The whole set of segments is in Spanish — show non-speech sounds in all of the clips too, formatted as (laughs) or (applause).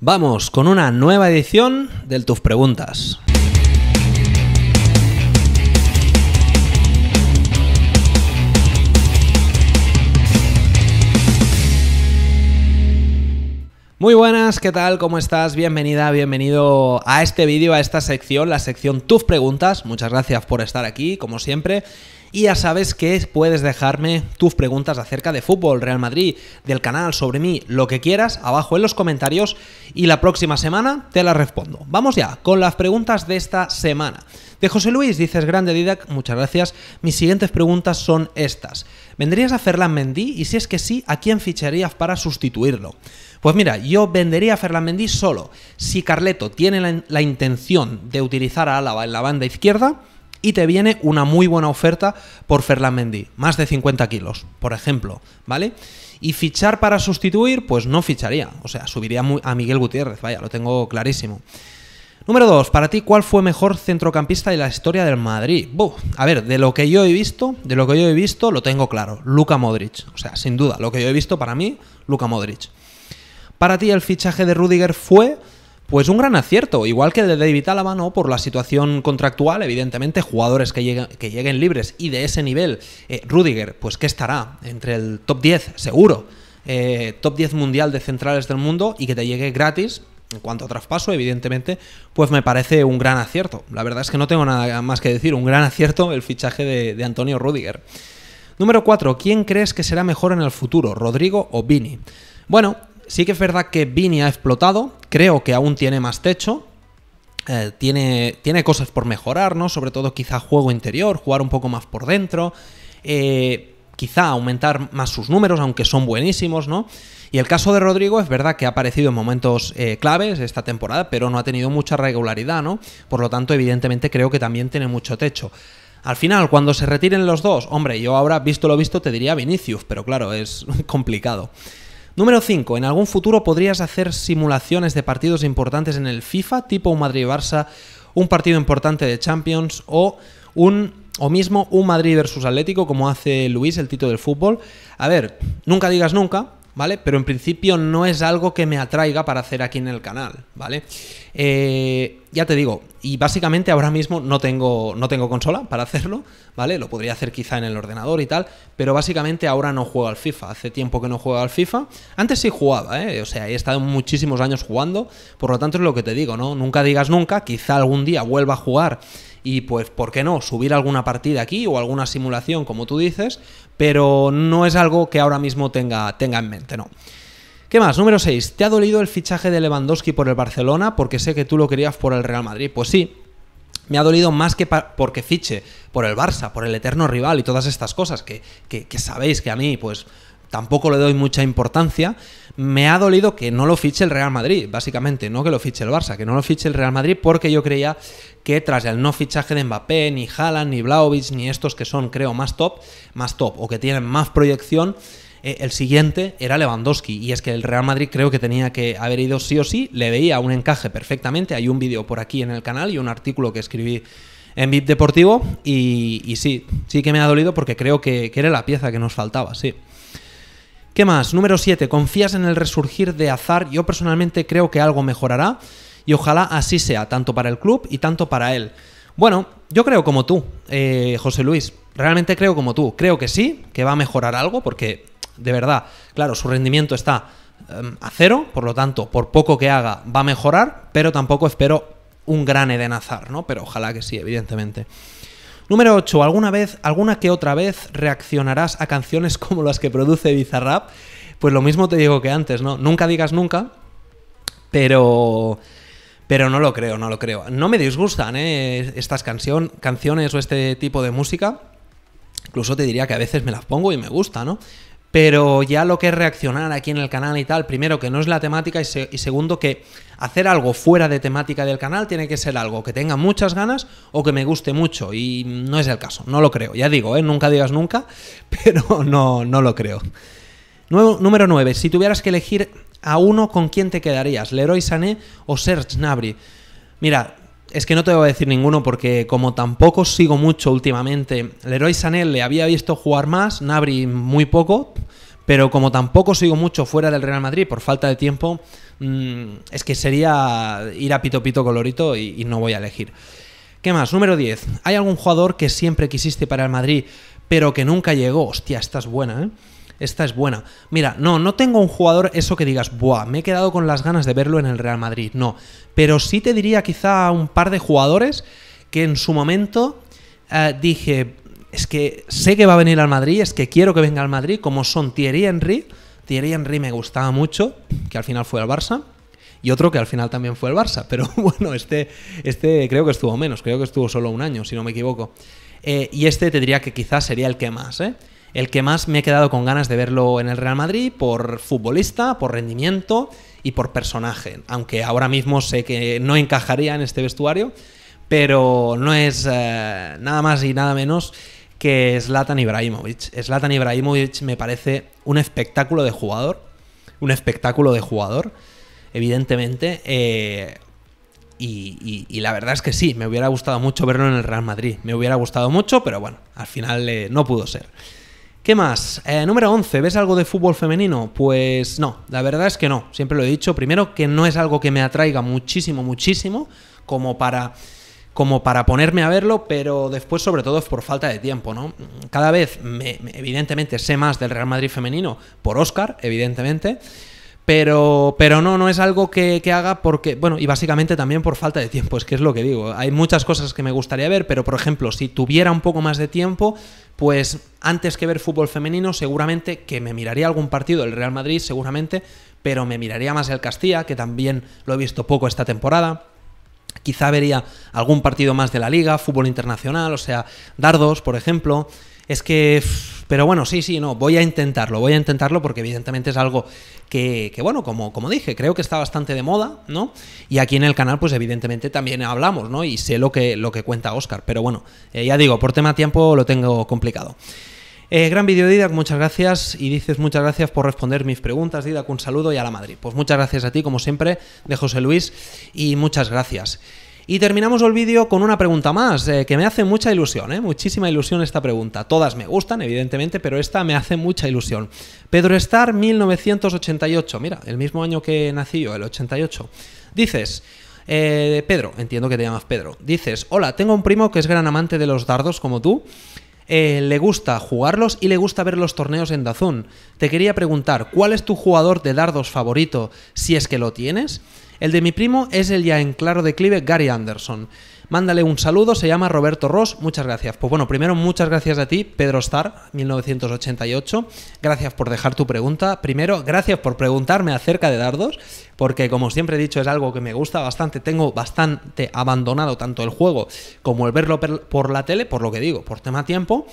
Vamos con una nueva edición del Tus Preguntas. Muy buenas, ¿qué tal? ¿Cómo estás? Bienvenida, bienvenido a este vídeo, a esta sección, la sección Tus Preguntas. Muchas gracias por estar aquí, como siempre. Y ya sabes que puedes dejarme tus preguntas acerca de fútbol, Real Madrid, del canal, sobre mí, lo que quieras, abajo en los comentarios y la próxima semana te las respondo. Vamos ya con las preguntas de esta semana. De José Luis dices, grande Didac, muchas gracias. Mis siguientes preguntas son estas. ¿Vendrías a Ferland Mendy? Y si es que sí, ¿a quién ficharías para sustituirlo? Pues mira, yo vendería a Ferland Mendy solo si Carleto tiene la, la intención de utilizar a Álava en la banda izquierda y te viene una muy buena oferta por Ferland Mendy, más de 50 kilos, por ejemplo, ¿vale? Y fichar para sustituir, pues no ficharía, o sea, subiría a Miguel Gutiérrez, vaya, lo tengo clarísimo. Número 2, para ti, ¿cuál fue mejor centrocampista de la historia del Madrid? a ver, de lo que yo he visto, de lo que yo he visto, lo tengo claro, Luka Modric. O sea, sin duda, lo que yo he visto para mí, Luka Modric. Para ti, el fichaje de Rudiger fue pues un gran acierto, igual que el de David Alaba, ¿no? Por la situación contractual, evidentemente, jugadores que, lleguen, libres y de ese nivel, eh, Rudiger, pues que estará entre el top 10, seguro, eh, top 10 mundial de centrales del mundo y que te llegue gratis. En cuanto a traspaso, evidentemente, pues me parece un gran acierto. La verdad es que no tengo nada más que decir, un gran acierto el fichaje de, Antonio Rudiger. Número 4. ¿Quién crees que será mejor en el futuro, Rodrigo o Vini? Bueno, Sí que es verdad que Vini ha explotado, creo que aún tiene más techo, eh, tiene, tiene, cosas por mejorar, ¿no? Sobre todo quizá juego interior, jugar un poco más por dentro, eh, quizá aumentar más sus números, aunque son buenísimos, ¿no? Y el caso de Rodrigo es verdad que ha aparecido en momentos eh, claves esta temporada, pero no ha tenido mucha regularidad, ¿no? Por lo tanto, evidentemente creo que también tiene mucho techo. Al final, cuando se retiren los dos, hombre, yo ahora, visto lo visto, te diría Vinicius, pero claro, es (laughs) complicado. Número 5. En algún futuro podrías hacer simulaciones de partidos importantes en el FIFA, tipo un Madrid-Barça, un partido importante de Champions o un o mismo un Madrid versus Atlético como hace Luis, el tito del fútbol. A ver, nunca digas nunca, ¿vale? Pero en principio no es algo que me atraiga para hacer aquí en el canal, ¿vale? Eh, ya te digo, y básicamente ahora mismo no tengo, no tengo consola para hacerlo, ¿vale? Lo podría hacer quizá en el ordenador y tal, pero básicamente ahora no juego al FIFA, hace tiempo que no juego al FIFA, antes sí jugaba, ¿eh? O sea, he estado muchísimos años jugando, por lo tanto es lo que te digo, ¿no? Nunca digas nunca, quizá algún día vuelva a jugar y pues, ¿por qué no? Subir alguna partida aquí o alguna simulación, como tú dices, pero no es algo que ahora mismo tenga, tenga en mente, ¿no? ¿Qué más? Número 6. ¿Te ha dolido el fichaje de Lewandowski por el Barcelona? Porque sé que tú lo querías por el Real Madrid. Pues sí, me ha dolido más que porque fiche por el Barça, por el eterno rival y todas estas cosas que, que, que sabéis que a mí pues tampoco le doy mucha importancia me ha dolido que no lo fiche el Real Madrid, básicamente, no que lo fiche el Barça, que no lo fiche el Real Madrid, porque yo creía que tras el no fichaje de Mbappé, ni Haaland, ni Blaovic, ni estos que son, creo, más top, más top, o que tienen más proyección, eh, el siguiente era Lewandowski. Y es que el Real Madrid creo que tenía que haber ido sí o sí, le veía un encaje perfectamente. Hay un vídeo por aquí en el canal y un artículo que escribí en VIP Deportivo. Y, sí, sí que me ha dolido porque creo que era la pieza que nos faltaba, sí. ¿Qué más? Número 7. ¿Confías en el resurgir de Azar? Yo personalmente creo que algo mejorará y ojalá así sea, tanto para el club y tanto para él. Bueno, yo creo como tú, eh, José Luis. Realmente creo como tú. Creo que sí, que va a mejorar algo porque, de verdad, claro, su rendimiento está em, a cero, por lo tanto, por poco que haga, va a mejorar, pero tampoco espero un gran Eden Azar, ¿no? Pero ojalá que sí, evidentemente. Número 8. ¿Alguna vez, alguna que otra vez reaccionarás a canciones (laughs) como las que produce Bizarrap? Pues lo mismo te digo que antes, ¿no? Nunca digas nunca, pero... Pero no lo creo, no lo creo. No me disgustan ¿eh? estas canciones o este tipo de música. Incluso te diría que a veces me las pongo y me gusta, ¿no? pero ya lo que es reaccionar aquí en el canal y tal, primero que no es la temática y, segundo que hacer algo fuera de temática del canal tiene que ser algo que tenga muchas ganas o que me guste mucho y no es el caso, no lo creo, ya digo, ¿eh? nunca digas nunca, (laughs) pero no, no lo creo. número 9, si tuvieras que elegir a uno, ¿con quién te quedarías? ¿Leroy Sané o Serge Nabri? Mira, es que no te voy a decir ninguno porque como tampoco sigo mucho últimamente, Leroy Sanel le había visto jugar más, Nabri muy poco, pero como tampoco sigo mucho fuera del Real Madrid por falta de tiempo, mm, es que sería ir a pito pito colorito y, y no voy a elegir. ¿Qué más? Número 10. ¿Hay algún jugador que siempre quisiste para el Madrid pero que nunca llegó? Hostia, esta es buena, ¿eh? esta es buena. Mira, no, no tengo un jugador eso que digas, buah, me he quedado con las ganas de verlo en el Real Madrid, no. Pero sí te diría quizá un par de jugadores que en su momento eh, dije, es que sé que va a venir al Madrid, es que quiero que venga al Madrid, como son Thierry Henry. Thierry Henry me gustaba mucho, que al final fue al Barça y otro que al final también fue al Barça. (laughs) Pero bueno, este, este creo que estuvo menos, creo que estuvo solo un año, si no me equivoco. Eh, y este te diría que quizás sería el que más, ¿eh? el que más me he quedado con ganas de verlo en el Real Madrid por futbolista, por rendimiento y por personaje. Aunque ahora mismo sé que no encajaría en este vestuario, pero no es eh, nada más y nada menos que Zlatan Ibrahimovic. Zlatan Ibrahimovic me parece un espectáculo de jugador. Un espectáculo de jugador, evidentemente. Eh, y, la verdad es que sí, me hubiera gustado mucho verlo en el Real Madrid. Me hubiera gustado mucho, pero bueno, al final eh, no pudo ser. ¿Qué más? Eh, número 11, ¿ves algo de fútbol femenino? Pues no, la verdad es que no, siempre lo he dicho. Primero, que no es algo que me atraiga muchísimo, muchísimo, como para como para ponerme a verlo, pero después sobre todo es por falta de tiempo, ¿no? Cada vez, evidentemente, sé más del Real Madrid femenino por Oscar, evidentemente, pero, pero no, no es algo que, haga porque, bueno, y básicamente también por falta de tiempo, es que es lo que digo. Hay muchas cosas que me gustaría ver, pero por ejemplo, si tuviera un poco más de tiempo, pues antes que ver fútbol femenino, seguramente que me miraría algún partido del Real Madrid, seguramente, pero me miraría más el Castilla, que también lo he visto poco esta temporada. Quizá vería algún partido más de la liga, fútbol internacional, o sea, dardos, por ejemplo es que... Pero bueno, sí, sí, no, voy a intentarlo, voy a intentarlo porque evidentemente es algo que, bueno, como, como dije, creo que está bastante de moda, ¿no? Y aquí en el canal, pues evidentemente también hablamos, ¿no? Y sé lo que, lo que cuenta Oscar, pero bueno, eh, ya digo, por tema tiempo lo tengo complicado. Eh, gran vídeo, Didac, muchas gracias. Y dices muchas gracias por responder mis preguntas, Didac, un saludo y a la Madrid. Pues muchas gracias a ti, como siempre, de José Luis, y muchas gracias. Y terminamos el vídeo con una pregunta más, eh, que me hace mucha ilusión, eh. muchísima ilusión esta pregunta. Todas me gustan, evidentemente, pero esta me hace mucha ilusión. Pedro Star 1988, mira, el mismo año que nací yo, el 88. Dices... Eh, Pedro, entiendo que te llamas Pedro. Dices, hola, tengo un primo que es gran amante de los dardos como tú eh, le gusta jugarlos y le gusta ver los torneos en Dazun. Te quería preguntar, ¿cuál es tu jugador de dardos favorito, si es que lo tienes? El de mi primo es el ya en claro declive Gary Anderson. Mándale un saludo, se llama Roberto Ross, muchas gracias. Pues bueno, primero muchas gracias a ti, Pedro Star, 1988. Gracias por dejar tu pregunta. Primero, gracias por preguntarme acerca de dardos porque como siempre he dicho es algo que me gusta bastante, tengo bastante abandonado tanto el juego como el verlo por la tele, por lo que digo, por tema tiempo,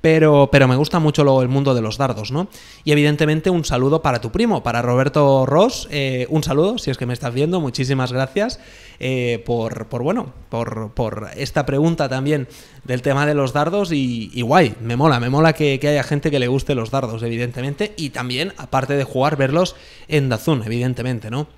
pero, pero me gusta mucho el mundo de los dardos, ¿no? Y evidentemente un saludo para tu primo, para Roberto Ross. Eh, un saludo, si es que me estás viendo, muchísimas gracias eh, por, por, bueno, por, por, esta pregunta también del tema de los dardos. Y, guay, me mola, me mola que, que, haya gente que le guste los dardos, evidentemente. Y también, aparte de jugar, verlos en Dazun, evidentemente, ¿no?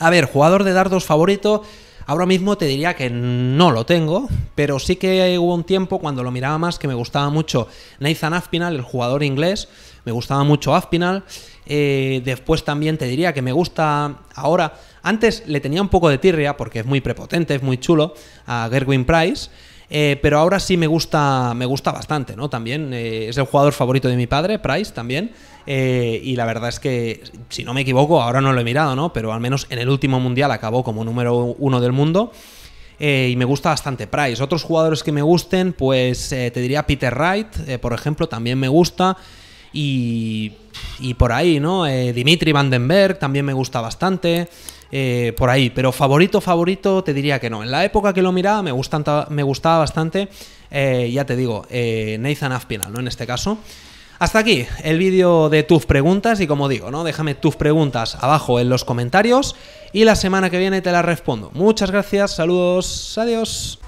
A ver, jugador de dardos favorito. Ahora mismo te diría que no lo tengo, pero sí que hubo un tiempo cuando lo miraba más que me gustaba mucho Nathan Afpinal, el jugador inglés, me gustaba mucho Afpinal. Eh, después también te diría que me gusta ahora, antes le tenía un poco de tirria porque es muy prepotente, es muy chulo, a Gerwin Price. Eh, pero ahora sí me gusta, me gusta bastante, ¿no? También eh, es el jugador favorito de mi padre, Price, también. Eh, y la verdad es que, si no me equivoco, ahora no lo he mirado, ¿no? Pero al menos en el último mundial acabó como número uno del mundo. y me gusta bastante Price. Otros jugadores que me gusten, pues te diría Peter Wright, por ejemplo, también me gusta. Y, y por ahí, ¿no? Dimitri Vandenberg también me gusta bastante. Eh, por ahí. Pero favorito, favorito, te diría que no. En la época que lo miraba me, gustaba, me gustaba bastante, eh, ya te digo, eh, Nathan Afpinal ¿no? En este caso. Hasta aquí el vídeo de tus preguntas y como digo, ¿no? Déjame tus preguntas abajo en los comentarios y la semana que viene te las respondo. Muchas gracias, saludos, adiós.